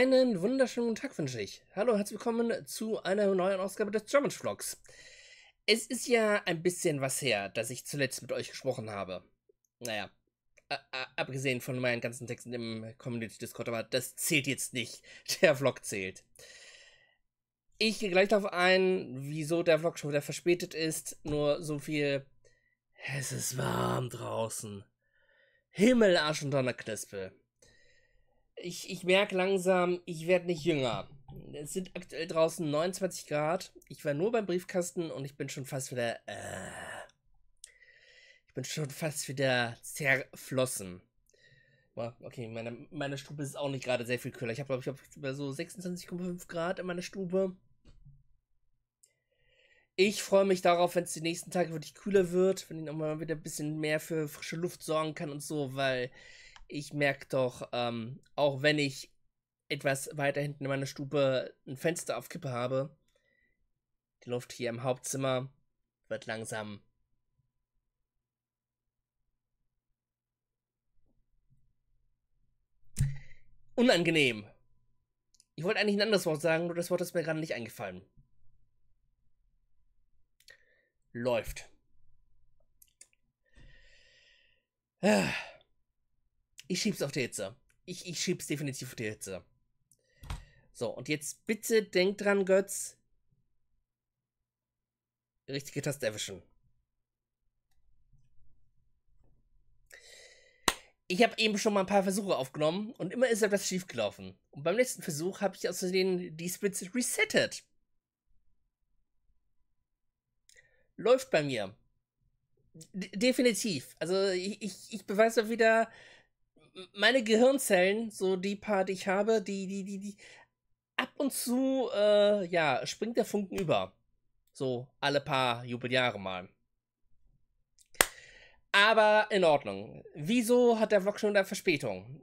Einen wunderschönen guten Tag wünsche ich. Hallo und herzlich willkommen zu einer neuen Ausgabe des German Vlogs. Es ist ja ein bisschen was her, dass ich zuletzt mit euch gesprochen habe. Naja, abgesehen von meinen ganzen Texten im Community Discord, aber das zählt jetzt nicht. Der Vlog zählt. Ich gehe gleich darauf ein, wieso der Vlog schon wieder verspätet ist. Nur so viel. Es ist warm draußen. Himmel, Arsch und Donnerknispel ich, ich merke langsam, ich werde nicht jünger. Es sind aktuell draußen 29 Grad. Ich war nur beim Briefkasten und ich bin schon fast wieder. Äh, ich bin schon fast wieder zerflossen. Okay, meine, meine Stube ist auch nicht gerade sehr viel kühler. Ich habe, glaube ich, hab über so 26,5 Grad in meiner Stube. Ich freue mich darauf, wenn es die nächsten Tage wirklich kühler wird, wenn ich nochmal wieder ein bisschen mehr für frische Luft sorgen kann und so, weil ich merke doch, ähm, auch wenn ich etwas weiter hinten in meiner Stube ein Fenster auf Kippe habe, die Luft hier im Hauptzimmer wird langsam unangenehm. Ich wollte eigentlich ein anderes Wort sagen, nur das Wort ist mir gerade nicht eingefallen. Läuft. Ah. Ich schieb's auf die Hitze. Ich, ich schieb's definitiv auf die Hitze. So, und jetzt bitte denk dran, Götz. Richtige Taste erwischen. Ich habe eben schon mal ein paar Versuche aufgenommen und immer ist etwas schiefgelaufen. Und beim letzten Versuch habe ich außerdem die Spitze resettet. Läuft bei mir. D definitiv. Also ich, ich, ich beweise wieder, meine Gehirnzellen, so die paar, die ich habe, die, die, die, die, ab und zu, äh, ja, springt der Funken über. So alle paar Jubeljahre mal. Aber in Ordnung. Wieso hat der Vlog schon wieder Verspätung?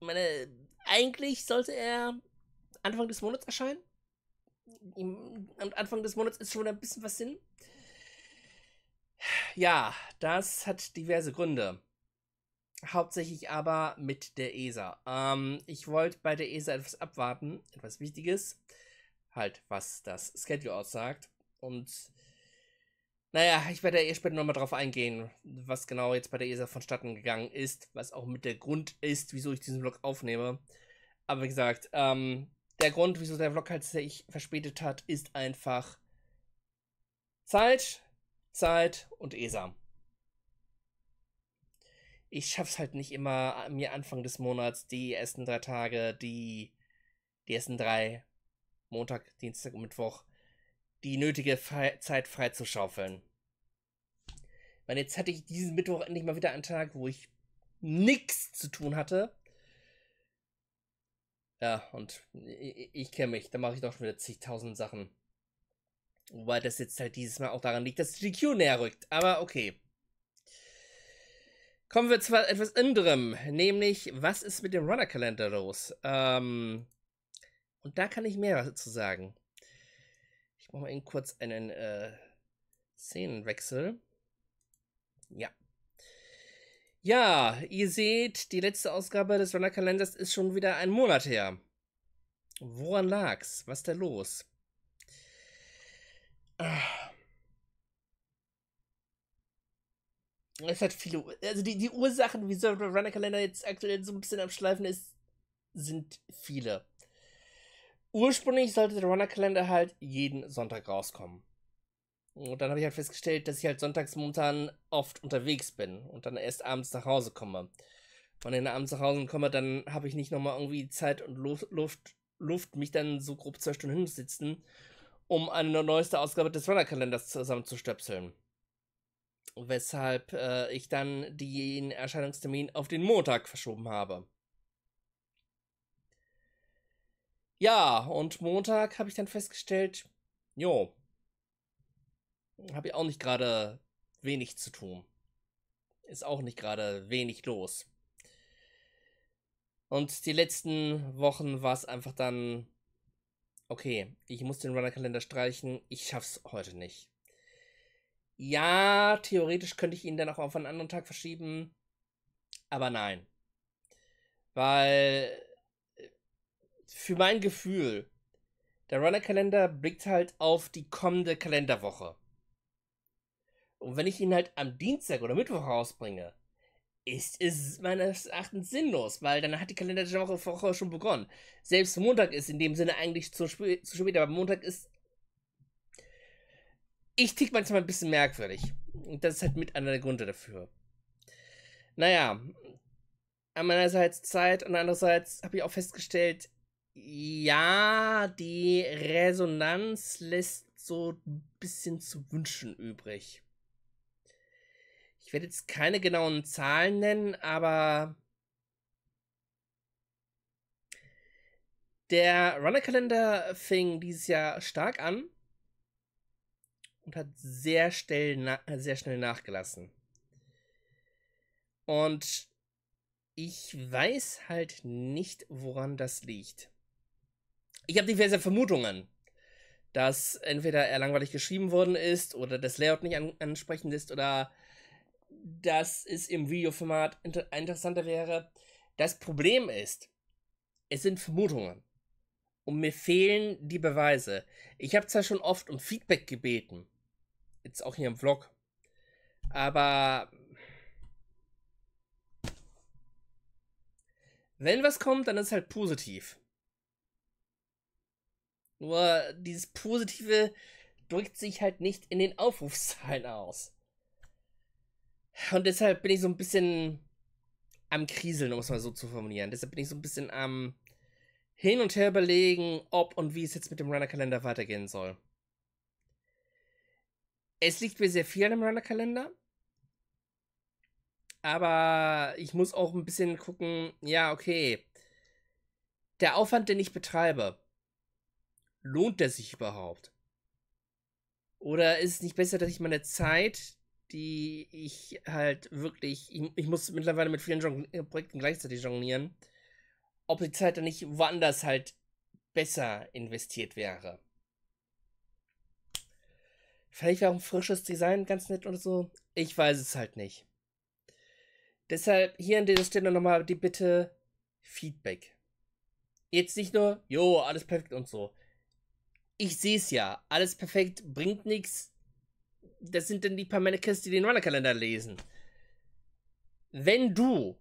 Ich meine, eigentlich sollte er Anfang des Monats erscheinen. Am Anfang des Monats ist schon ein bisschen was Sinn. Ja, das hat diverse Gründe hauptsächlich aber mit der ESA. Ähm, ich wollte bei der ESA etwas abwarten, etwas Wichtiges, halt was das Schedule aussagt. Und naja, ich werde ja eh später nochmal drauf eingehen, was genau jetzt bei der ESA vonstatten gegangen ist, was auch mit der Grund ist, wieso ich diesen Vlog aufnehme. Aber wie gesagt, ähm, der Grund, wieso der Vlog halt sich verspätet hat, ist einfach Zeit, Zeit und ESA ich schaff's halt nicht immer, äh, mir Anfang des Monats die ersten drei Tage, die, die ersten drei, Montag, Dienstag und Mittwoch, die nötige Fre Zeit freizuschaufeln. Ich meine, jetzt hatte ich diesen Mittwoch endlich mal wieder einen Tag, wo ich nichts zu tun hatte. Ja, und ich, ich kenne mich, da mache ich doch schon wieder zigtausend Sachen. Wobei das jetzt halt dieses Mal auch daran liegt, dass die Q näher rückt. Aber okay. Kommen wir zu etwas anderem, nämlich was ist mit dem Runner-Kalender los? Ähm, und da kann ich mehr dazu sagen. Ich mache mal eben kurz einen äh, Szenenwechsel. Ja. Ja, ihr seht, die letzte Ausgabe des Runner-Kalenders ist schon wieder ein Monat her. Woran lag's? Was ist da los? Ach. Es hat viele. Also die, die Ursachen, wieso Runner-Kalender jetzt aktuell so ein bisschen am Schleifen ist, sind viele. Ursprünglich sollte der Runner-Kalender halt jeden Sonntag rauskommen. Und dann habe ich halt festgestellt, dass ich halt sonntags momentan oft unterwegs bin und dann erst abends nach Hause komme. Wenn ich abends nach Hause komme, dann habe ich nicht nochmal irgendwie Zeit und Luft, Luft, Luft, mich dann so grob zwei Stunden hinzusitzen, um eine neueste Ausgabe des Runner-Kalenders zusammenzustöpseln weshalb äh, ich dann den Erscheinungstermin auf den Montag verschoben habe. Ja, und Montag habe ich dann festgestellt, jo, habe ich auch nicht gerade wenig zu tun. Ist auch nicht gerade wenig los. Und die letzten Wochen war es einfach dann, okay, ich muss den Runnerkalender streichen, ich schaff's heute nicht. Ja, theoretisch könnte ich ihn dann auch auf einen anderen Tag verschieben. Aber nein. Weil äh, für mein Gefühl, der Runner-Kalender blickt halt auf die kommende Kalenderwoche. Und wenn ich ihn halt am Dienstag oder Mittwoch rausbringe, ist es meines Erachtens sinnlos, weil dann hat die kalendarische Woche schon begonnen. Selbst Montag ist in dem Sinne eigentlich zu, spät, zu spät aber Montag ist ich tick manchmal ein bisschen merkwürdig. Und das ist halt mit einer der Gründe dafür. Naja, an meinerseits Zeit und andererseits habe ich auch festgestellt, ja, die Resonanz lässt so ein bisschen zu wünschen übrig. Ich werde jetzt keine genauen Zahlen nennen, aber der Runnerkalender fing dieses Jahr stark an und hat sehr schnell, äh, sehr schnell nachgelassen. Und ich weiß halt nicht, woran das liegt. Ich habe diverse Vermutungen, dass entweder er langweilig geschrieben worden ist oder das Layout nicht an ansprechend ist oder dass es im Videoformat inter interessanter wäre. Das Problem ist, es sind Vermutungen. Und mir fehlen die Beweise. Ich habe zwar schon oft um Feedback gebeten, Jetzt auch hier im Vlog. Aber wenn was kommt, dann ist es halt positiv. Nur dieses Positive drückt sich halt nicht in den Aufrufszahlen aus. Und deshalb bin ich so ein bisschen am Kriseln, um es mal so zu formulieren. Deshalb bin ich so ein bisschen am Hin und Her überlegen, ob und wie es jetzt mit dem Runner-Kalender weitergehen soll es liegt mir sehr viel an dem Runner-Kalender. Aber ich muss auch ein bisschen gucken, ja, okay. Der Aufwand, den ich betreibe, lohnt er sich überhaupt? Oder ist es nicht besser, dass ich meine Zeit, die ich halt wirklich, ich, ich muss mittlerweile mit vielen Jong äh, Projekten gleichzeitig jonglieren, ob die Zeit dann nicht woanders halt besser investiert wäre? Vielleicht wäre auch ein frisches Design ganz nett oder so. Ich weiß es halt nicht. Deshalb hier an dieser Stelle nochmal die Bitte Feedback. Jetzt nicht nur, jo, alles perfekt und so. Ich sehe es ja, alles perfekt bringt nichts. Das sind dann die paar Mannequins, die den Runnerkalender lesen. Wenn du,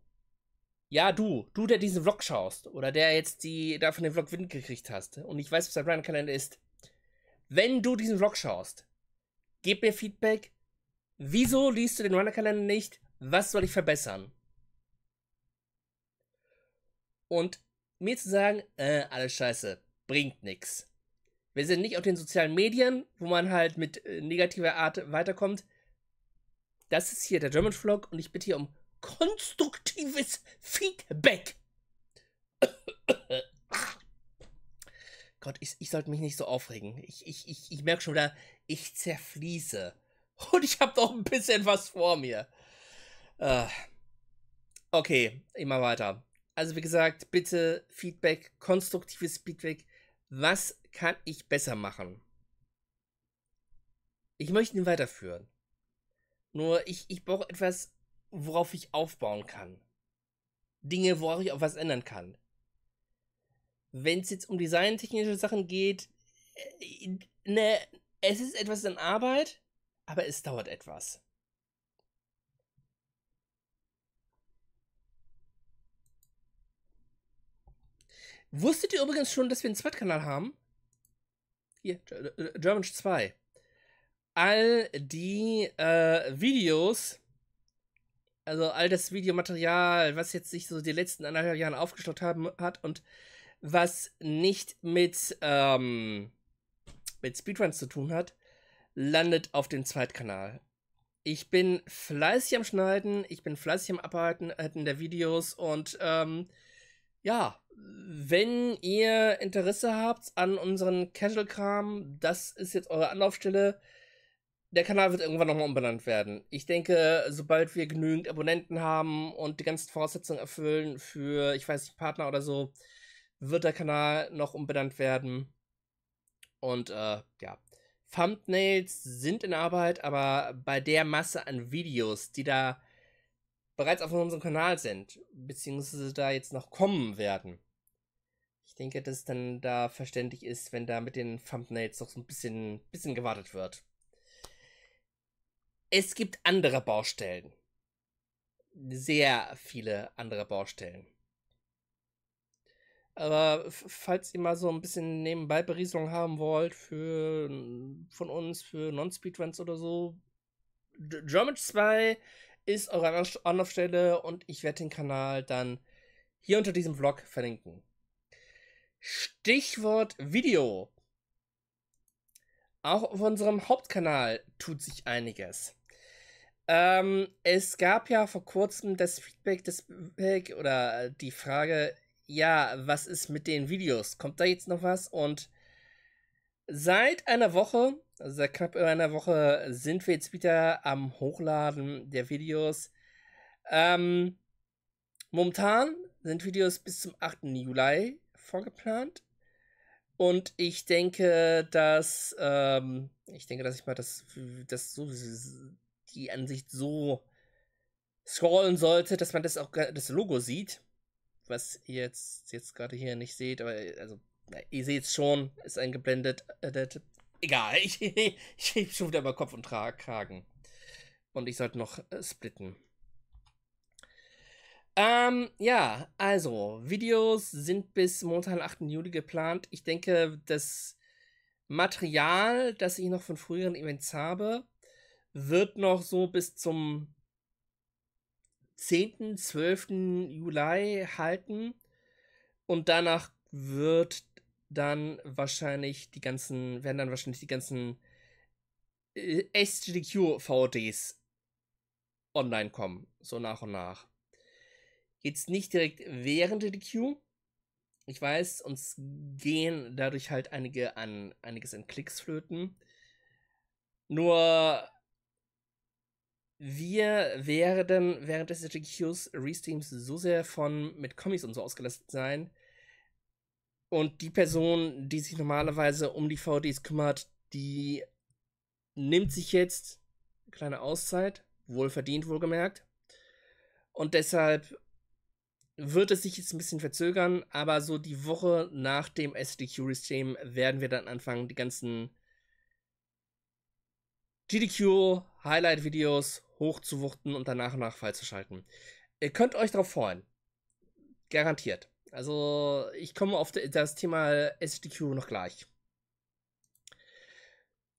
ja du, du, der diesen Vlog schaust oder der jetzt die, da von dem Vlog Wind gekriegt hast und ich weiß, was der Runnerkalender ist, wenn du diesen Vlog schaust, Gebt mir Feedback. Wieso liest du den Runner-Kalender nicht? Was soll ich verbessern? Und mir zu sagen, äh, alles scheiße, bringt nichts. Wir sind nicht auf den sozialen Medien, wo man halt mit äh, negativer Art weiterkommt. Das ist hier der German Vlog und ich bitte hier um konstruktives Feedback. Gott, ich, ich sollte mich nicht so aufregen. Ich, ich, ich, ich merke schon wieder, ich zerfließe. Und ich habe doch ein bisschen was vor mir. Äh, okay, immer weiter. Also wie gesagt, bitte Feedback, konstruktives Feedback. Was kann ich besser machen? Ich möchte ihn weiterführen. Nur ich, ich brauche etwas, worauf ich aufbauen kann. Dinge, worauf ich auch was ändern kann wenn es jetzt um designtechnische Sachen geht, äh, ne, es ist etwas in Arbeit, aber es dauert etwas. Wusstet ihr übrigens schon, dass wir einen Zweitkanal haben? Hier, äh, äh, German 2. All die äh, Videos, also all das Videomaterial, was jetzt sich so die letzten anderthalb Jahre aufgestockt haben hat und was nicht mit, ähm, mit Speedruns zu tun hat, landet auf dem Zweitkanal. Ich bin fleißig am Schneiden, ich bin fleißig am Abarbeiten der Videos und ähm, ja, wenn ihr Interesse habt an unseren Casual-Kram, das ist jetzt eure Anlaufstelle. Der Kanal wird irgendwann nochmal umbenannt werden. Ich denke, sobald wir genügend Abonnenten haben und die ganzen Voraussetzungen erfüllen für, ich weiß nicht, Partner oder so, wird der Kanal noch umbenannt werden. Und äh, ja, Thumbnails sind in Arbeit, aber bei der Masse an Videos, die da bereits auf unserem Kanal sind, beziehungsweise da jetzt noch kommen werden. Ich denke, dass es dann da verständlich ist, wenn da mit den Thumbnails noch so ein bisschen, bisschen gewartet wird. Es gibt andere Baustellen. Sehr viele andere Baustellen. Aber falls ihr mal so ein bisschen nebenbei Berieselung haben wollt für von uns, für Non-Speedruns oder so, German 2 ist eure Anlaufstelle und ich werde den Kanal dann hier unter diesem Vlog verlinken. Stichwort Video. Auch auf unserem Hauptkanal tut sich einiges. Ähm, es gab ja vor kurzem das Feedback, das Feedback oder äh, die Frage, ja, was ist mit den Videos? Kommt da jetzt noch was? Und seit einer Woche, also seit knapp über einer Woche, sind wir jetzt wieder am Hochladen der Videos. Ähm, momentan sind Videos bis zum 8. Juli vorgeplant. Und ich denke, dass ähm, ich denke, dass ich mal das, das so die Ansicht so scrollen sollte, dass man das auch das Logo sieht was ihr jetzt, jetzt gerade hier nicht seht, aber also, ihr seht es schon, ist eingeblendet. Äh, egal, ich, ich, ich schon wieder mal Kopf und Tra Kragen. Und ich sollte noch äh, splitten. Ähm, ja, also, Videos sind bis Montag, 8. Juli geplant. Ich denke, das Material, das ich noch von früheren Events habe, wird noch so bis zum 10., 12. Juli halten. Und danach wird dann wahrscheinlich die ganzen, werden dann wahrscheinlich die ganzen äh, SGDQ-VODs online kommen, so nach und nach. Jetzt nicht direkt während der DQ. Ich weiß, uns gehen dadurch halt einige an, einiges an Klicks flöten. Nur wir werden während des GQs Restreams so sehr von mit Kommis und so ausgelastet sein. Und die Person, die sich normalerweise um die VDs kümmert, die nimmt sich jetzt eine kleine Auszeit, wohl verdient, wohlgemerkt. Und deshalb wird es sich jetzt ein bisschen verzögern, aber so die Woche nach dem SDQ-Restream werden wir dann anfangen, die ganzen GDQ-Highlight-Videos hochzuwuchten und danach Nachfall zu schalten. Ihr könnt euch darauf freuen. Garantiert. Also, ich komme auf das Thema SDQ noch gleich.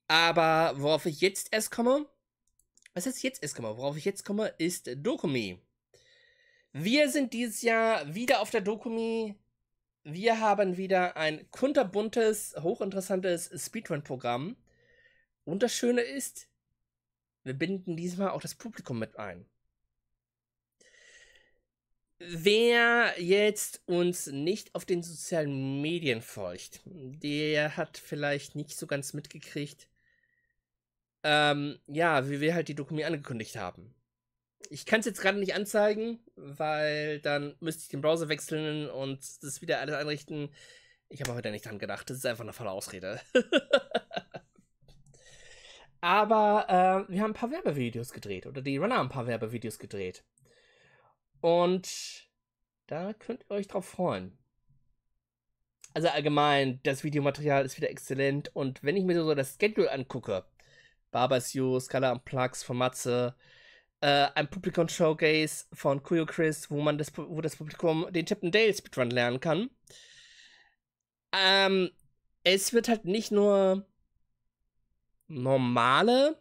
Aber worauf ich jetzt erst komme, was heißt jetzt erst komme? Worauf ich jetzt komme, ist Dokumi. Wir sind dieses Jahr wieder auf der Dokumi. Wir haben wieder ein kunterbuntes, hochinteressantes Speedrun-Programm. Und das Schöne ist, wir binden diesmal auch das Publikum mit ein. Wer jetzt uns nicht auf den sozialen Medien folgt, der hat vielleicht nicht so ganz mitgekriegt, ähm, ja, wie wir halt die Dokumente angekündigt haben. Ich kann es jetzt gerade nicht anzeigen, weil dann müsste ich den Browser wechseln und das wieder alles einrichten. Ich habe aber wieder nicht dran gedacht. Das ist einfach eine volle Ausrede. Aber äh, wir haben ein paar Werbevideos gedreht. Oder die Runner haben ein paar Werbevideos gedreht. Und da könnt ihr euch drauf freuen. Also allgemein, das Videomaterial ist wieder exzellent. Und wenn ich mir so das Schedule angucke, Barbers You, Scala und Plugs von Matze, äh, ein Publikum-Showcase von Kuyo Chris, wo man das, wo das Publikum den Tippen Dale Speedrun lernen kann. Ähm, es wird halt nicht nur normale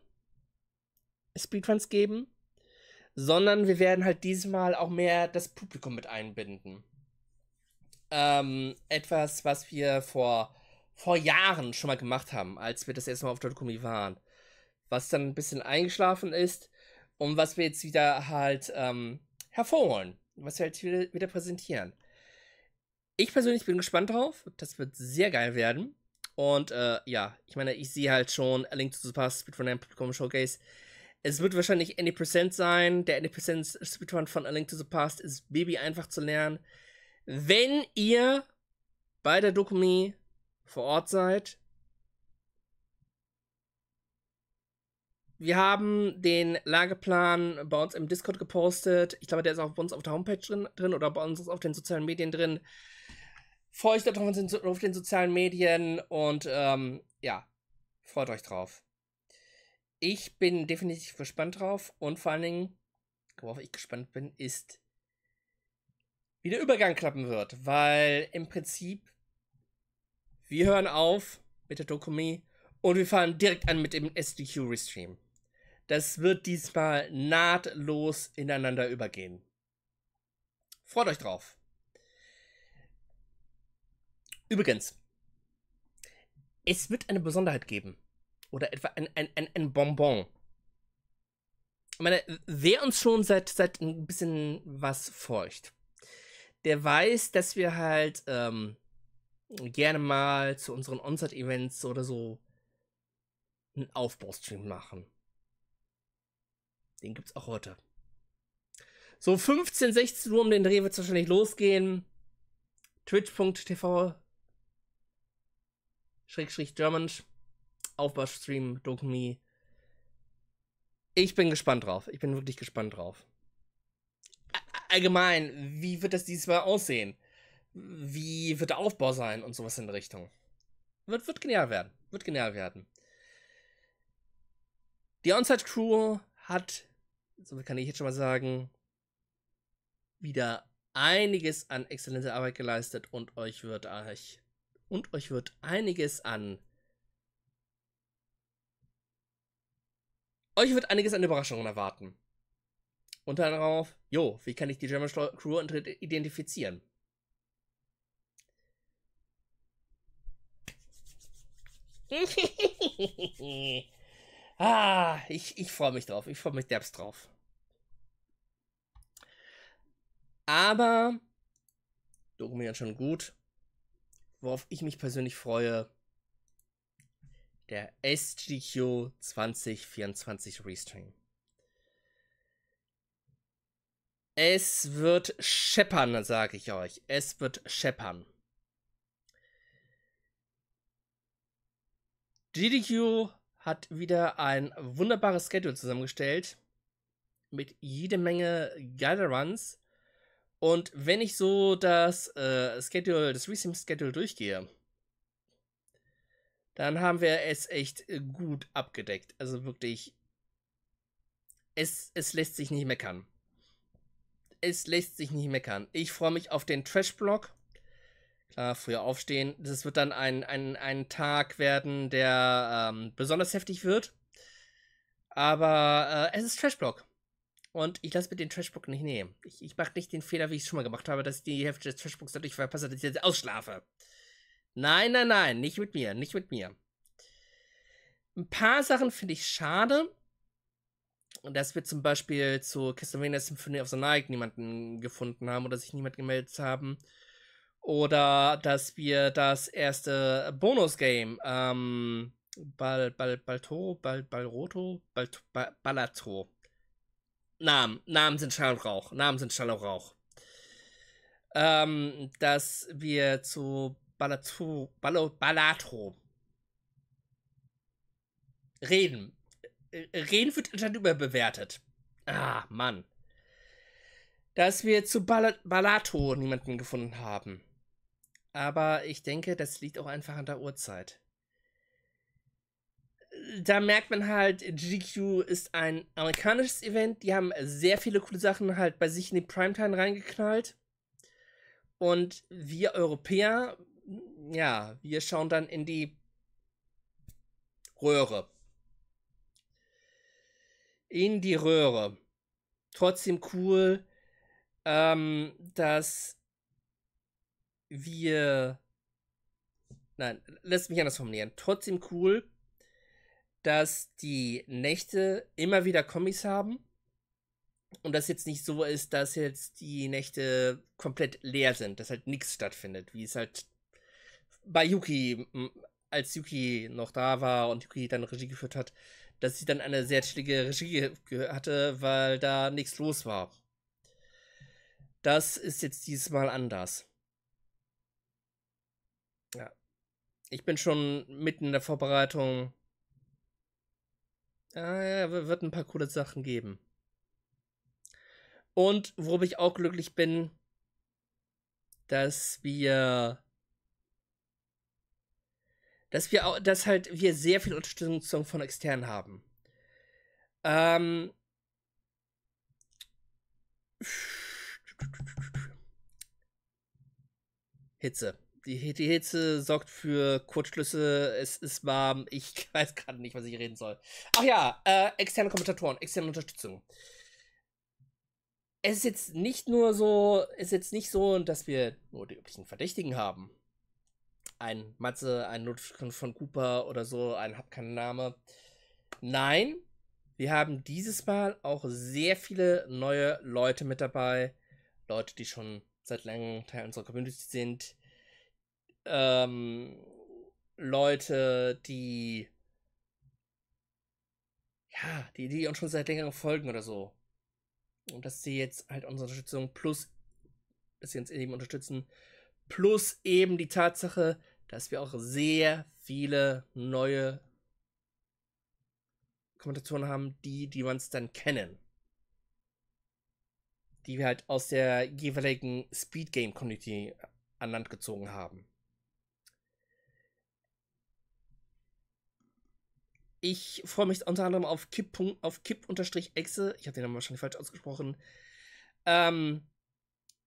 Speedruns geben, sondern wir werden halt diesmal auch mehr das Publikum mit einbinden. Ähm, etwas, was wir vor, vor Jahren schon mal gemacht haben, als wir das erste Mal auf Dotcomi waren. Was dann ein bisschen eingeschlafen ist und was wir jetzt wieder halt ähm, hervorholen, was wir halt wieder, wieder präsentieren. Ich persönlich bin gespannt drauf. Das wird sehr geil werden. Und äh, ja, ich meine, ich sehe halt schon A Link to the Past Speedrun and Publicum Showcase. Es wird wahrscheinlich Any Percent sein. Der Any Percent Speedrun von A Link to the Past ist baby einfach zu lernen. Wenn ihr bei der Dokumi vor Ort seid, Wir haben den Lageplan bei uns im Discord gepostet. Ich glaube, der ist auch bei uns auf der Homepage drin, drin oder bei uns auf den sozialen Medien drin feucht davon sind auf den sozialen Medien und ähm, ja, freut euch drauf. Ich bin definitiv gespannt drauf und vor allen Dingen, worauf ich gespannt bin, ist, wie der Übergang klappen wird, weil im Prinzip wir hören auf mit der Dokumie und wir fahren direkt an mit dem SDQ Restream. Das wird diesmal nahtlos ineinander übergehen. Freut euch drauf. Übrigens, es wird eine Besonderheit geben. Oder etwa ein, ein, ein, ein Bonbon. Ich meine, wer uns schon seit, seit ein bisschen was feucht, der weiß, dass wir halt ähm, gerne mal zu unseren On-Site-Events oder so einen Aufbaustream machen. Den gibt's auch heute. So 15, 16 Uhr um den Dreh wird es wahrscheinlich losgehen. Twitch.tv Schrägstrich German Aufbaustream Dokumi. Ich bin gespannt drauf. Ich bin wirklich gespannt drauf. Allgemein, wie wird das diesmal aussehen? Wie wird der Aufbau sein und sowas in der Richtung? Wird, wird genial werden. Wird genial werden. Die Onside Crew hat, so kann ich jetzt schon mal sagen, wieder einiges an exzellenter Arbeit geleistet und euch wird euch und euch wird einiges an euch wird einiges an Überraschungen erwarten. Und darauf, jo, wie kann ich die German Crew identifizieren? ah, ich, ich freue mich drauf. Ich freue mich derbst drauf. Aber, Dokument schon gut worauf ich mich persönlich freue, der SGQ 2024 Restream. Es wird scheppern, sage ich euch. Es wird scheppern. GDQ hat wieder ein wunderbares Schedule zusammengestellt mit jede Menge geiler Runs und wenn ich so das äh, Schedule, das Resim Schedule durchgehe, dann haben wir es echt äh, gut abgedeckt. Also wirklich, es, es lässt sich nicht meckern. Es lässt sich nicht meckern. Ich freue mich auf den trash block Klar, früher aufstehen. Das wird dann ein, ein, ein Tag werden, der ähm, besonders heftig wird. Aber äh, es ist trash block und ich lasse mir den Trashbook nicht nehmen. Ich, ich mache nicht den Fehler, wie ich es schon mal gemacht habe, dass ich die Hälfte des Trashbooks dadurch verpasse, dass ich jetzt ausschlafe. Nein, nein, nein, nicht mit mir, nicht mit mir. Ein paar Sachen finde ich schade. Und dass wir zum Beispiel zu Castlevania Symphony of the Night niemanden gefunden haben oder sich niemand gemeldet haben. Oder dass wir das erste Bonus-Game, ähm, Bal, Bal, Balto, Bal, Balroto, Bal, Bal, Balatro, Namen. Namen sind Schall und Rauch. Namen sind Schall und Rauch. Ähm, dass wir zu Balatro, Bal Balatro reden. Äh, reden wird anscheinend überbewertet. Ah, Mann. Dass wir zu Bal Balato niemanden gefunden haben. Aber ich denke, das liegt auch einfach an der Uhrzeit da merkt man halt, GQ ist ein amerikanisches Event. Die haben sehr viele coole Sachen halt bei sich in die Primetime reingeknallt. Und wir Europäer, ja, wir schauen dann in die Röhre. In die Röhre. Trotzdem cool, ähm, dass wir. Nein, lass mich anders formulieren. Trotzdem cool, dass die Nächte immer wieder Kommis haben und das jetzt nicht so ist, dass jetzt die Nächte komplett leer sind, dass halt nichts stattfindet, wie es halt bei Yuki, als Yuki noch da war und Yuki dann Regie geführt hat, dass sie dann eine sehr chillige Regie hatte, weil da nichts los war. Das ist jetzt dieses Mal anders. Ja. Ich bin schon mitten in der Vorbereitung Ah, ja, wird ein paar coole Sachen geben. Und worüber ich auch glücklich bin, dass wir. Dass wir auch, dass halt wir sehr viel Unterstützung von externen haben. Ähm. Hitze die, die Hitze sorgt für Kurzschlüsse, es ist warm, ich weiß gerade nicht, was ich reden soll. Ach ja, äh, externe Kommentatoren, externe Unterstützung. Es ist jetzt nicht nur so, es ist jetzt nicht so, dass wir nur die üblichen Verdächtigen haben. Ein Matze, ein Ludwig von Cooper oder so, ein hab keinen Name. Nein, wir haben dieses Mal auch sehr viele neue Leute mit dabei. Leute, die schon seit langem Teil unserer Community sind, ähm, Leute, die ja, die, die uns schon seit längerem folgen oder so. Und dass sie jetzt halt unsere Unterstützung plus, dass sie uns eben unterstützen, plus eben die Tatsache, dass wir auch sehr viele neue Kommentationen haben, die, die man es dann kennen. Die wir halt aus der jeweiligen Speed Game Community an Land gezogen haben. Ich freue mich unter anderem auf Kipp. auf Kipp-Exe. Ich habe den Namen wahrscheinlich falsch ausgesprochen. Ähm,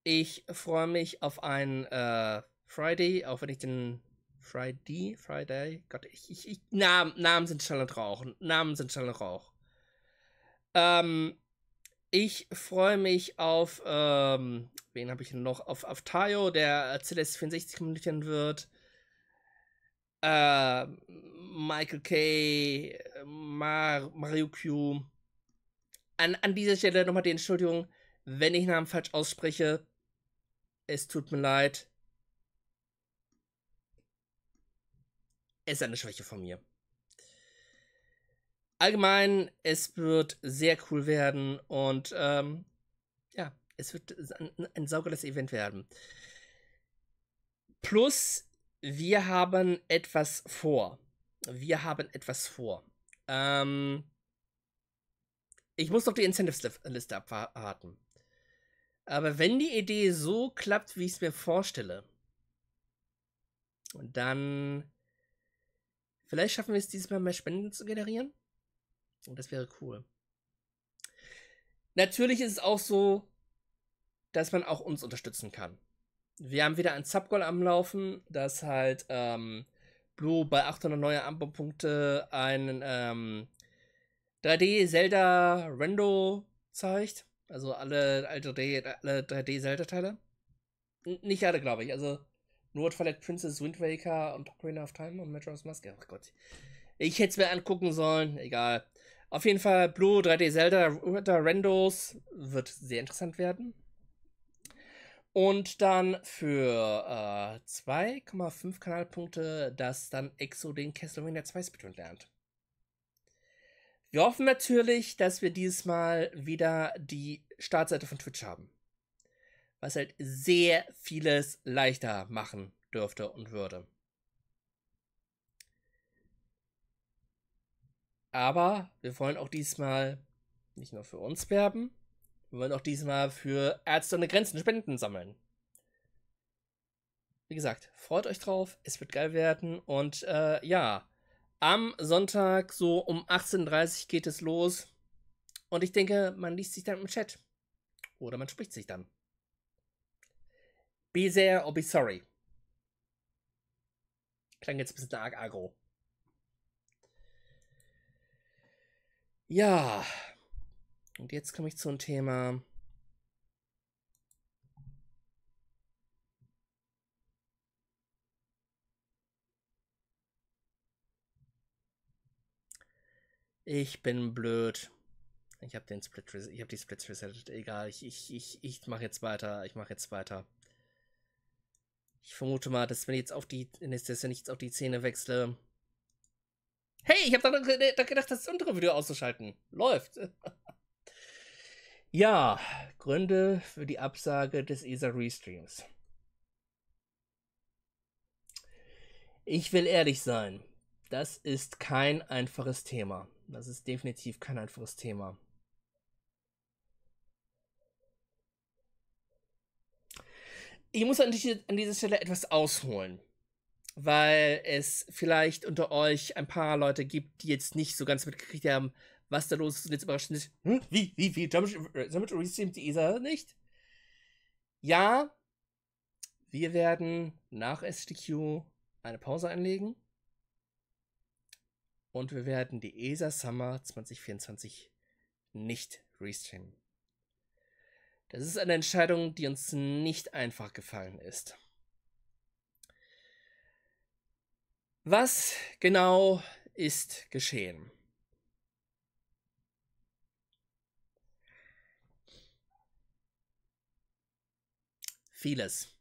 ich freue mich auf ein äh, Friday, auch wenn ich den Friday, Friday, Gott, ich, ich, ich Namen, Namen sind schnell und Rauch. Namen sind schnell und Rauch. Ähm, ich freue mich auf, ähm, wen habe ich denn noch? Auf, auf Tayo, der CDS 64 kommentieren wird äh, Michael Kay, Mar Mario Q. An, an dieser Stelle nochmal die Entschuldigung, wenn ich Namen falsch ausspreche. Es tut mir leid. Es Ist eine Schwäche von mir. Allgemein, es wird sehr cool werden und ähm, ja, es wird ein, ein saugeres Event werden. Plus, wir haben etwas vor. Wir haben etwas vor. Ähm, ich muss noch die Incentives-Liste abwarten. Aber wenn die Idee so klappt, wie ich es mir vorstelle, dann vielleicht schaffen wir es dieses Mal mehr Spenden zu generieren. Und das wäre cool. Natürlich ist es auch so, dass man auch uns unterstützen kann wir haben wieder ein Subgoal am Laufen, dass halt ähm, Blue bei 800 neue Ampelpunkte einen ähm, 3D Zelda Rendo zeigt. Also alle, alle 3D, Zelda Teile. N nicht alle, glaube ich. Also nur Twilight Princess, Wind Waker und Ocarina of Time und Metro's Mask. Ach Gott. Ich hätte es mir angucken sollen. Egal. Auf jeden Fall Blue 3D Zelda Rendos wird sehr interessant werden. Und dann für äh, 2,5 Kanalpunkte, dass dann Exo den Castlevania 2 Speedrun lernt. Wir hoffen natürlich, dass wir dieses Mal wieder die Startseite von Twitch haben. Was halt sehr vieles leichter machen dürfte und würde. Aber wir wollen auch diesmal nicht nur für uns werben, wir wollen auch diesmal für Ärzte ohne Grenzen Spenden sammeln. Wie gesagt, freut euch drauf, es wird geil werden und äh, ja, am Sonntag so um 18.30 Uhr geht es los und ich denke, man liest sich dann im Chat oder man spricht sich dann. Be there or be sorry. Klang jetzt ein bisschen arg aggro. Ja. Und jetzt komme ich zum Thema. Ich bin blöd. Ich habe den Split, ich habe die Splits resettet. Egal, ich, ich, ich, ich mache jetzt weiter. Ich mache jetzt weiter. Ich vermute mal, dass wenn ich jetzt auf die, dass wenn ich jetzt auf die Szene wechsle. Hey, ich habe daran gedacht, das untere Video auszuschalten. Läuft. Ja, Gründe für die Absage des ESA Restreams. Ich will ehrlich sein, das ist kein einfaches Thema. Das ist definitiv kein einfaches Thema. Ich muss an dieser Stelle etwas ausholen, weil es vielleicht unter euch ein paar Leute gibt, die jetzt nicht so ganz mitgekriegt haben, was da los ist. Und jetzt überraschend ist, hm, wie, wie, wie, Summit äh, restreamt die ESA nicht? Ja, wir werden nach SDQ eine Pause einlegen. Und wir werden die ESA Summer 2024 nicht restreamen. Das ist eine Entscheidung, die uns nicht einfach gefallen ist. Was genau ist geschehen? vieles.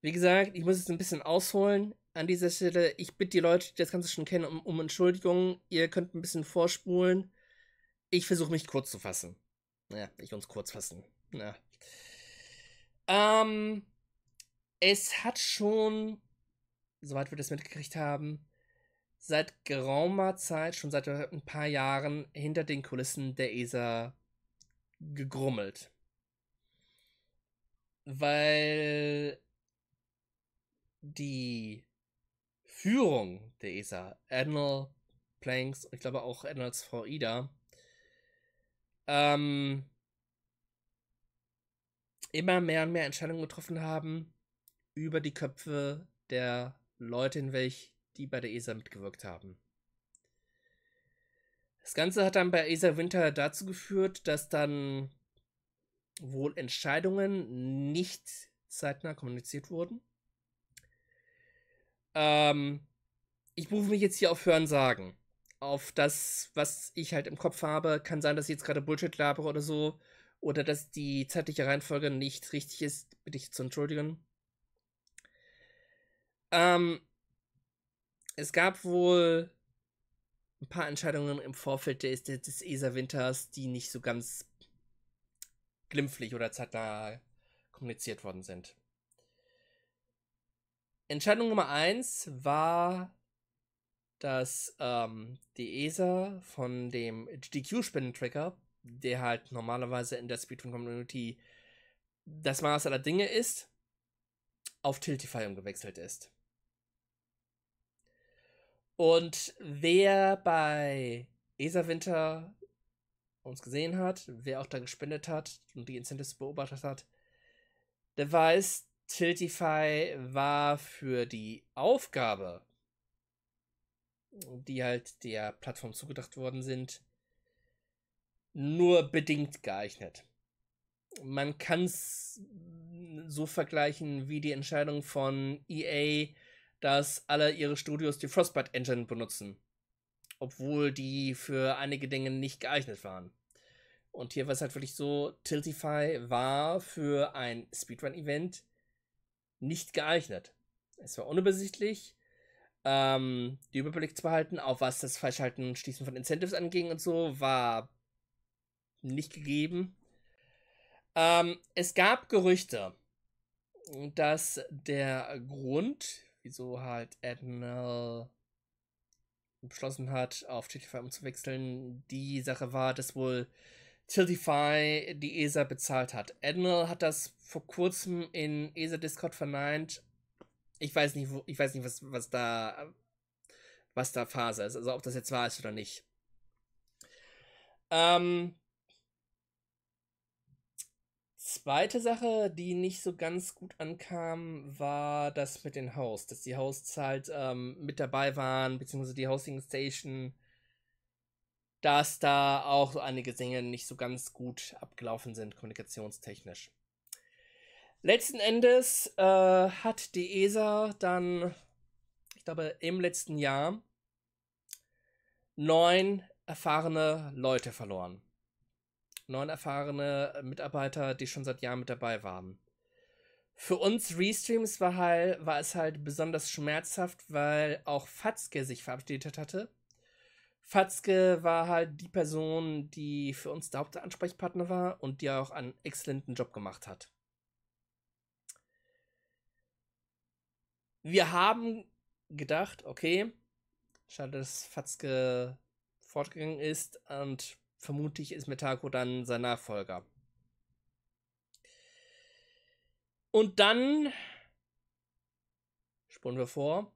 Wie gesagt, ich muss jetzt ein bisschen ausholen an dieser Stelle. Ich bitte die Leute, die das Ganze schon kennen, um, um Entschuldigung. Ihr könnt ein bisschen vorspulen. Ich versuche mich kurz zu fassen. Ja, ich uns kurz fassen. Ja. Ähm, es hat schon, soweit wir das mitgekriegt haben, seit geraumer Zeit, schon seit ein paar Jahren, hinter den Kulissen der ESA gegrummelt weil die Führung der ESA, Admiral Planks, ich glaube auch Admirals Frau Ida, ähm, immer mehr und mehr Entscheidungen getroffen haben über die Köpfe der Leute hinweg, die bei der ESA mitgewirkt haben. Das Ganze hat dann bei ESA Winter dazu geführt, dass dann wohl Entscheidungen nicht zeitnah kommuniziert wurden. Ähm, ich berufe mich jetzt hier auf Hörensagen. Auf das, was ich halt im Kopf habe. Kann sein, dass ich jetzt gerade Bullshit labere oder so. Oder dass die zeitliche Reihenfolge nicht richtig ist. Bitte ich zu entschuldigen. Ähm, es gab wohl ein paar Entscheidungen im Vorfeld des, des ESA-Winters, die nicht so ganz glimpflich oder zeitnah kommuniziert worden sind. Entscheidung Nummer 1 war, dass ähm, die ESA von dem GDQ-Spenden-Tracker, der halt normalerweise in der Speedrun-Community das Maß aller Dinge ist, auf Tiltify umgewechselt ist. Und wer bei ESA Winter uns gesehen hat, wer auch da gespendet hat und die Incentives beobachtet hat, der weiß, Tiltify war für die Aufgabe, die halt der Plattform zugedacht worden sind, nur bedingt geeignet. Man kann es so vergleichen wie die Entscheidung von EA, dass alle ihre Studios die Frostbite Engine benutzen obwohl die für einige Dinge nicht geeignet waren. Und hier war es halt wirklich so, Tiltify war für ein Speedrun-Event nicht geeignet. Es war unübersichtlich, ähm, die Überblick zu behalten, auch was das Falschhalten und Schließen von Incentives anging und so, war nicht gegeben. Ähm, es gab Gerüchte, dass der Grund, wieso halt Admiral beschlossen hat, auf Tiltify umzuwechseln. Die Sache war, dass wohl Tiltify die ESA bezahlt hat. Admiral hat das vor kurzem in ESA Discord verneint. Ich weiß nicht, wo, ich weiß nicht, was, was da, was da Phase ist. Also ob das jetzt wahr ist oder nicht. Ähm, Zweite Sache, die nicht so ganz gut ankam, war das mit den Haus, dass die Hosts halt ähm, mit dabei waren, beziehungsweise die Hosting Station, dass da auch einige Dinge nicht so ganz gut abgelaufen sind, kommunikationstechnisch. Letzten Endes äh, hat die ESA dann, ich glaube, im letzten Jahr neun erfahrene Leute verloren neun erfahrene äh, Mitarbeiter, die schon seit Jahren mit dabei waren. Für uns Restreams war, halt, war es halt besonders schmerzhaft, weil auch Fatzke sich verabschiedet hatte. Fatzke war halt die Person, die für uns der Hauptansprechpartner war und die auch einen exzellenten Job gemacht hat. Wir haben gedacht, okay, schade, dass Fatzke fortgegangen ist und vermutlich ist Metako dann sein Nachfolger. Und dann spuren wir vor.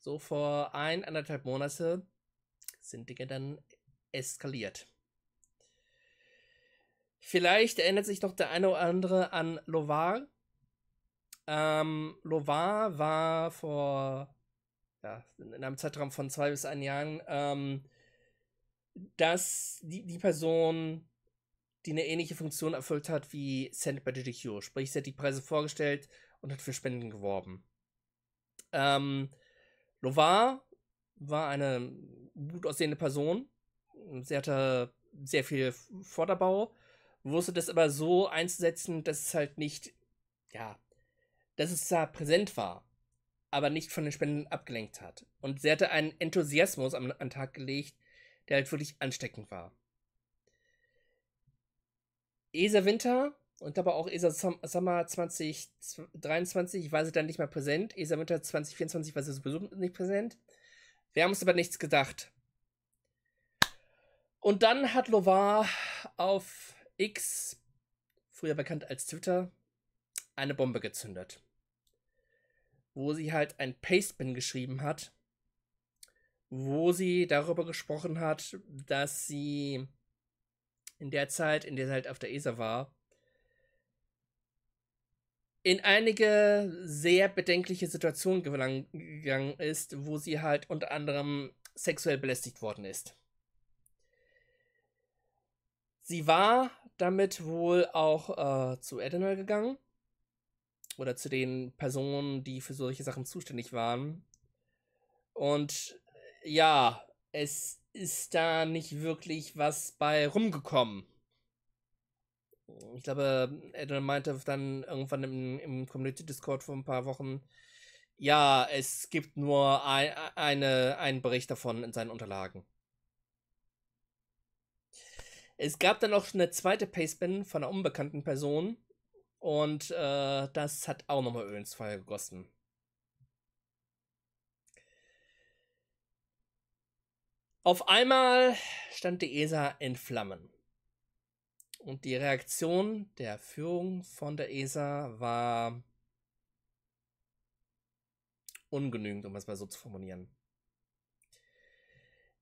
So vor ein, anderthalb Monate sind Dinge dann eskaliert. Vielleicht erinnert sich noch der eine oder andere an Lovar. Ähm, Lovar war vor ja, in einem Zeitraum von zwei bis ein Jahren ähm, dass die, die Person, die eine ähnliche Funktion erfüllt hat wie Send by GDQ, sprich, sie hat die Preise vorgestellt und hat für Spenden geworben. Ähm, Lovar war eine gut aussehende Person. Sie hatte sehr viel Vorderbau, wusste das aber so einzusetzen, dass es halt nicht, ja, dass es da präsent war, aber nicht von den Spenden abgelenkt hat. Und sie hatte einen Enthusiasmus am, an den Tag gelegt, der halt wirklich ansteckend war. ESA Winter und aber auch ESA Sommer 2023 war sie dann nicht mehr präsent. ESA Winter 2024 war sie sowieso nicht präsent. Wir haben uns aber nichts gedacht. Und dann hat Lovar auf X, früher bekannt als Twitter, eine Bombe gezündet. Wo sie halt ein Pastebin geschrieben hat, wo sie darüber gesprochen hat, dass sie in der Zeit, in der sie halt auf der ESA war, in einige sehr bedenkliche Situationen gegangen ist, wo sie halt unter anderem sexuell belästigt worden ist. Sie war damit wohl auch äh, zu Admiral gegangen oder zu den Personen, die für solche Sachen zuständig waren. Und ja, es ist da nicht wirklich was bei rumgekommen. Ich glaube, Adam meinte dann irgendwann im, im Community-Discord vor ein paar Wochen, ja, es gibt nur ein, eine, einen Bericht davon in seinen Unterlagen. Es gab dann auch schon eine zweite Pastebin von einer unbekannten Person und äh, das hat auch nochmal Öl ins Feuer gegossen. Auf einmal stand die ESA in Flammen. Und die Reaktion der Führung von der ESA war ungenügend, um es mal so zu formulieren.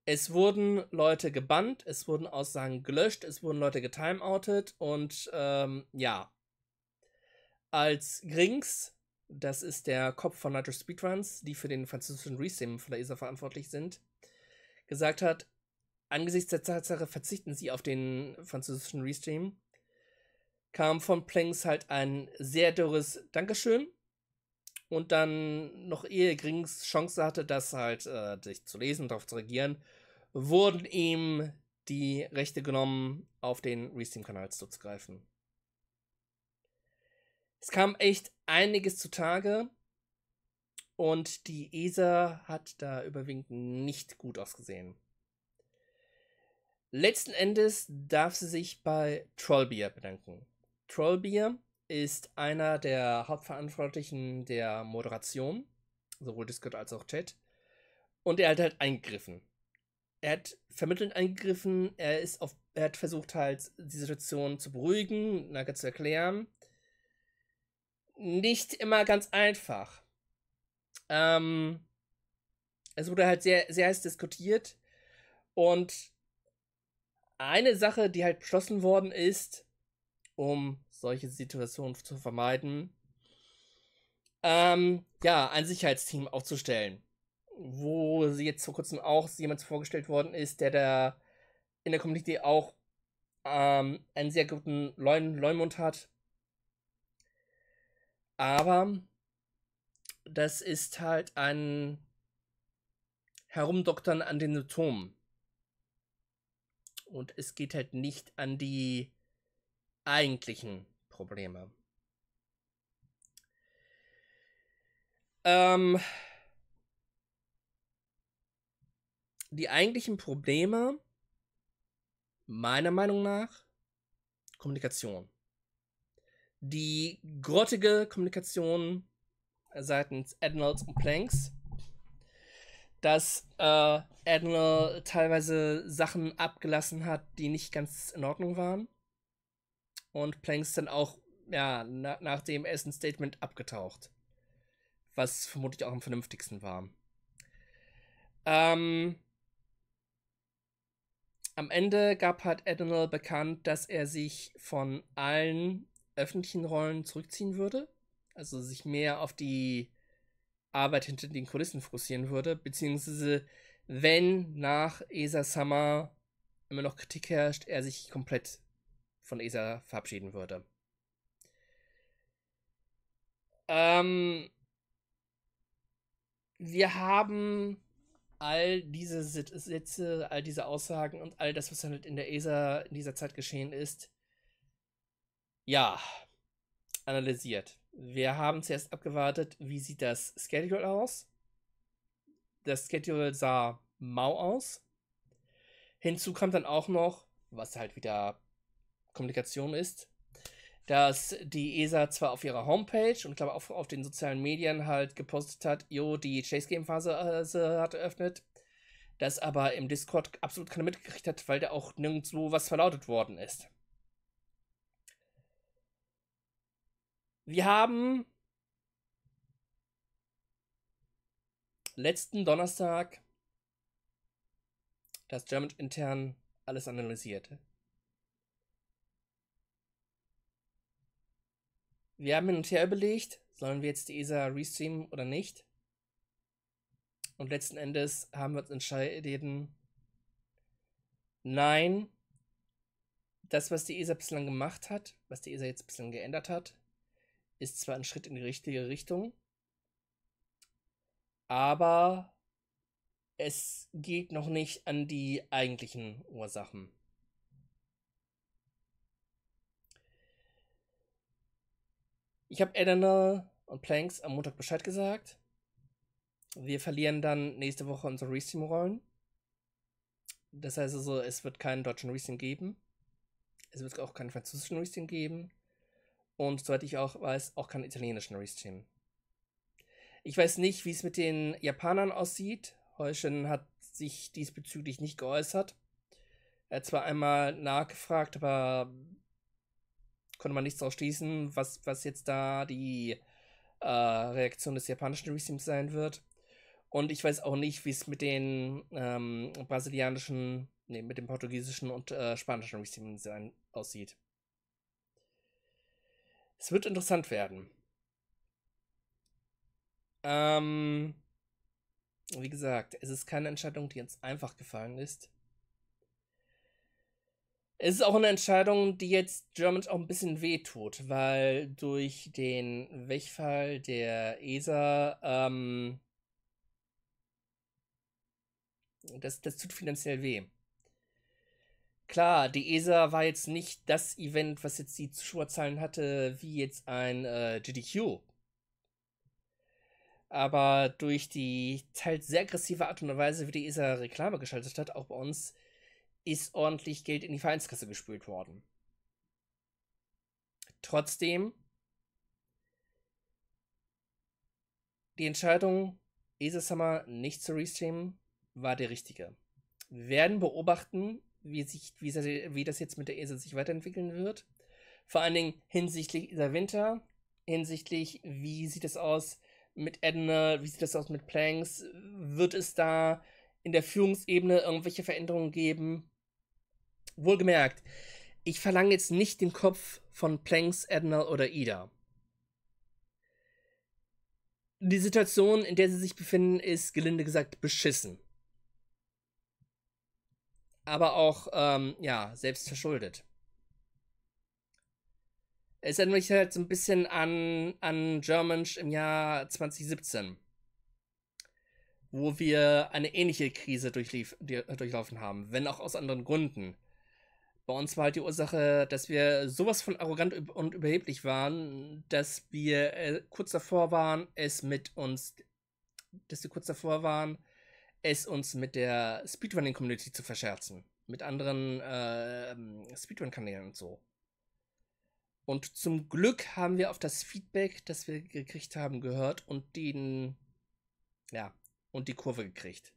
Es wurden Leute gebannt, es wurden Aussagen gelöscht, es wurden Leute getimeoutet und ähm, ja. Als Grings, das ist der Kopf von Nitro Speedruns, die für den französischen Resim von der ESA verantwortlich sind, gesagt hat, angesichts der Tatsache verzichten sie auf den französischen Restream, kam von Planks halt ein sehr dürres Dankeschön und dann noch ehe Grings Chance hatte, das halt äh, sich zu lesen und darauf zu regieren, wurden ihm die Rechte genommen, auf den Restream-Kanal zuzugreifen. Es kam echt einiges zutage. Und die ESA hat da überwiegend nicht gut ausgesehen. Letzten Endes darf sie sich bei Trollbeer bedanken. Trollbeer ist einer der Hauptverantwortlichen der Moderation, sowohl Discord als auch Chat. Und er hat halt eingegriffen. Er hat vermittelnd eingegriffen, er, ist auf, er hat versucht halt, die Situation zu beruhigen, Nugget zu erklären. Nicht immer ganz einfach. Ähm, es wurde halt sehr, sehr heiß diskutiert. Und eine Sache, die halt beschlossen worden ist, um solche Situationen zu vermeiden, ähm, ja, ein Sicherheitsteam aufzustellen. Wo sie jetzt vor kurzem auch jemand vorgestellt worden ist, der da in der Community auch ähm, einen sehr guten Leumund hat. Aber das ist halt ein Herumdoktern an den Symptomen. Und es geht halt nicht an die eigentlichen Probleme. Ähm, die eigentlichen Probleme, meiner Meinung nach, Kommunikation. Die grottige Kommunikation, seitens Admirals und Planks, dass äh, Admiral teilweise Sachen abgelassen hat, die nicht ganz in Ordnung waren. Und Planks dann auch ja, na, nach dem ersten Statement abgetaucht. Was vermutlich auch am vernünftigsten war. Ähm, am Ende gab halt Admiral bekannt, dass er sich von allen öffentlichen Rollen zurückziehen würde also sich mehr auf die Arbeit hinter den Kulissen fokussieren würde, beziehungsweise wenn nach ESA Summer immer noch Kritik herrscht, er sich komplett von ESA verabschieden würde. Ähm, wir haben all diese Sätze, all diese Aussagen und all das, was halt in der ESA in dieser Zeit geschehen ist, ja, analysiert. Wir haben zuerst abgewartet, wie sieht das Schedule aus. Das Schedule sah mau aus. Hinzu kam dann auch noch, was halt wieder Kommunikation ist, dass die ESA zwar auf ihrer Homepage und glaube auch auf den sozialen Medien halt gepostet hat, jo, die Chase Game Phase äh, hat eröffnet, das aber im Discord absolut keiner mitgekriegt hat, weil da auch nirgendwo was verlautet worden ist. Wir haben letzten Donnerstag das German intern alles analysiert. Wir haben hin und her überlegt, sollen wir jetzt die ESA restreamen oder nicht? Und letzten Endes haben wir uns entschieden, nein, das, was die ESA bislang gemacht hat, was die ESA jetzt bislang geändert hat, ist zwar ein Schritt in die richtige Richtung, aber es geht noch nicht an die eigentlichen Ursachen. Ich habe Eleanor und Planks am Montag Bescheid gesagt. Wir verlieren dann nächste Woche unsere resteam rollen Das heißt also, es wird keinen deutschen Resteam geben. Es wird auch keinen französischen Resteam geben und soweit ich auch weiß, auch keinen italienischen Restream. Ich weiß nicht, wie es mit den Japanern aussieht. Heuschen hat sich diesbezüglich nicht geäußert. Er hat zwar einmal nachgefragt, aber konnte man nichts daraus schließen, was, was jetzt da die äh, Reaktion des japanischen Restreams sein wird. Und ich weiß auch nicht, wie es mit den ähm, brasilianischen, nee, mit dem portugiesischen und äh, spanischen Restreams sein, aussieht. Es wird interessant werden. Ähm, wie gesagt, es ist keine Entscheidung, die jetzt einfach gefallen ist. Es ist auch eine Entscheidung, die jetzt Germans auch ein bisschen wehtut, weil durch den Wegfall der ESA ähm, das, das tut finanziell weh klar, die ESA war jetzt nicht das Event, was jetzt die Zuschauerzahlen hatte, wie jetzt ein äh, GDQ. Aber durch die teils sehr aggressive Art und Weise, wie die ESA Reklame geschaltet hat, auch bei uns, ist ordentlich Geld in die Vereinskasse gespült worden. Trotzdem, die Entscheidung, ESA Summer nicht zu restreamen, war die richtige. Wir werden beobachten, wie, sich, wie, wie das jetzt mit der ESA sich weiterentwickeln wird. Vor allen Dingen hinsichtlich dieser Winter, hinsichtlich, wie sieht es aus mit Edna, wie sieht es aus mit Planks, wird es da in der Führungsebene irgendwelche Veränderungen geben? Wohlgemerkt, ich verlange jetzt nicht den Kopf von Planks, Edna oder Ida. Die Situation, in der sie sich befinden, ist gelinde gesagt beschissen aber auch, ähm, ja, selbst verschuldet. Es erinnert mich halt so ein bisschen an, an Germansch im Jahr 2017, wo wir eine ähnliche Krise durchlief, durchlaufen haben, wenn auch aus anderen Gründen. Bei uns war halt die Ursache, dass wir sowas von arrogant und überheblich waren, dass wir äh, kurz davor waren, es mit uns, dass wir kurz davor waren, es uns mit der Speedrunning-Community zu verscherzen. Mit anderen äh, Speedrun-Kanälen und so. Und zum Glück haben wir auf das Feedback, das wir gekriegt haben, gehört und den. Ja, und die Kurve gekriegt.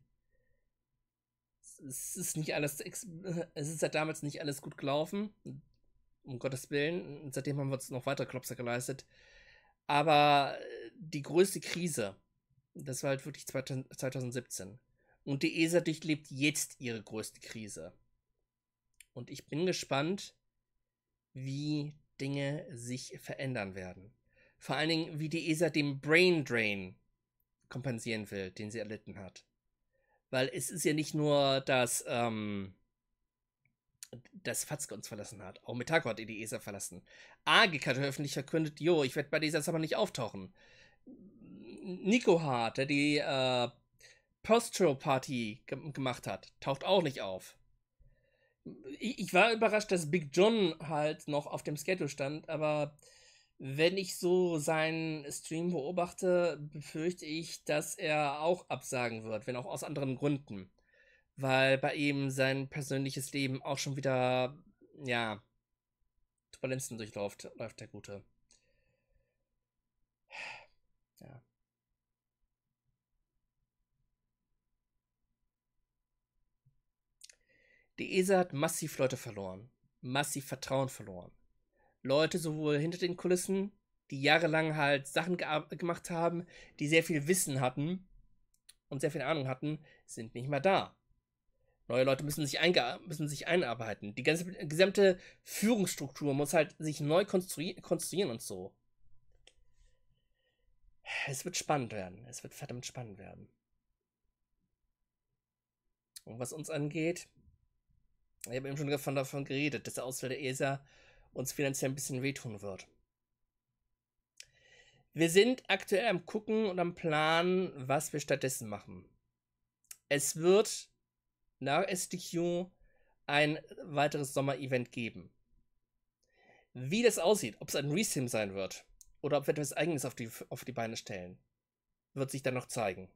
Es ist nicht alles. Es ist seit damals nicht alles gut gelaufen. Um Gottes Willen. Seitdem haben wir uns noch weitere Klopser geleistet. Aber äh, die größte Krise, das war halt wirklich 2017. Und die ESA durchlebt jetzt ihre größte Krise. Und ich bin gespannt, wie Dinge sich verändern werden. Vor allen Dingen, wie die ESA den Brain Drain kompensieren will, den sie erlitten hat. Weil es ist ja nicht nur, dass, ähm, dass Fatzke uns verlassen hat. Auch Metako hat die ESA verlassen. AGK hat öffentlich verkündet, jo, ich werde bei dieser Sache nicht auftauchen. Nico Hart, der die äh, Postro Party ge gemacht hat. Taucht auch nicht auf. Ich, ich, war überrascht, dass Big John halt noch auf dem Schedule stand, aber wenn ich so seinen Stream beobachte, befürchte ich, dass er auch absagen wird, wenn auch aus anderen Gründen. Weil bei ihm sein persönliches Leben auch schon wieder, ja, Turbulenzen durchläuft, läuft der Gute. Die ESA hat massiv Leute verloren, massiv Vertrauen verloren. Leute sowohl hinter den Kulissen, die jahrelang halt Sachen gemacht haben, die sehr viel Wissen hatten und sehr viel Ahnung hatten, sind nicht mehr da. Neue Leute müssen sich, müssen sich einarbeiten. Die ganze gesamte Führungsstruktur muss halt sich neu konstrui konstruieren und so. Es wird spannend werden. Es wird verdammt spannend werden. Und was uns angeht, ich habe eben schon davon, davon geredet, dass der Ausfall der ESA uns finanziell ein bisschen wehtun wird. Wir sind aktuell am Gucken und am Planen, was wir stattdessen machen. Es wird nach SDQ ein weiteres Sommer-Event geben. Wie das aussieht, ob es ein Resim sein wird oder ob wir etwas Eigenes auf die, auf die Beine stellen, wird sich dann noch zeigen.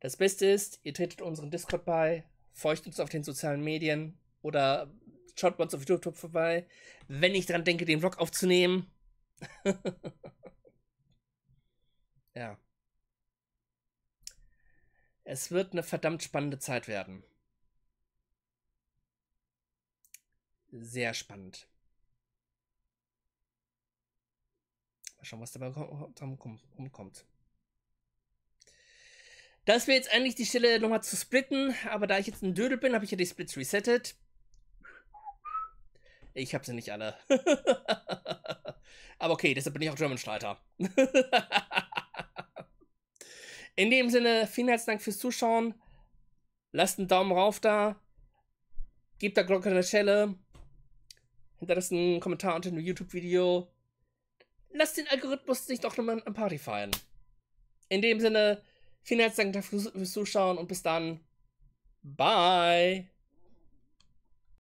Das Beste ist, ihr tretet unseren Discord bei, folgt uns auf den sozialen Medien oder schaut bei uns auf YouTube vorbei, wenn ich daran denke, den Vlog aufzunehmen. ja. Es wird eine verdammt spannende Zeit werden. Sehr spannend. Mal schauen, was dabei rumkommt. Das wäre jetzt eigentlich die Stelle, nochmal zu splitten, aber da ich jetzt ein Dödel bin, habe ich ja die Splits resettet. Ich habe sie nicht alle. aber okay, deshalb bin ich auch German Streiter. In dem Sinne, vielen herzlichen Dank fürs Zuschauen. Lasst einen Daumen rauf da. Gebt der Glocke eine Schelle. Hinterlasst einen Kommentar unter dem YouTube-Video. Lasst den Algorithmus sich doch nochmal ein Party feiern. In dem Sinne, Vielen herzlichen Dank fürs Zuschauen und bis dann. Bye.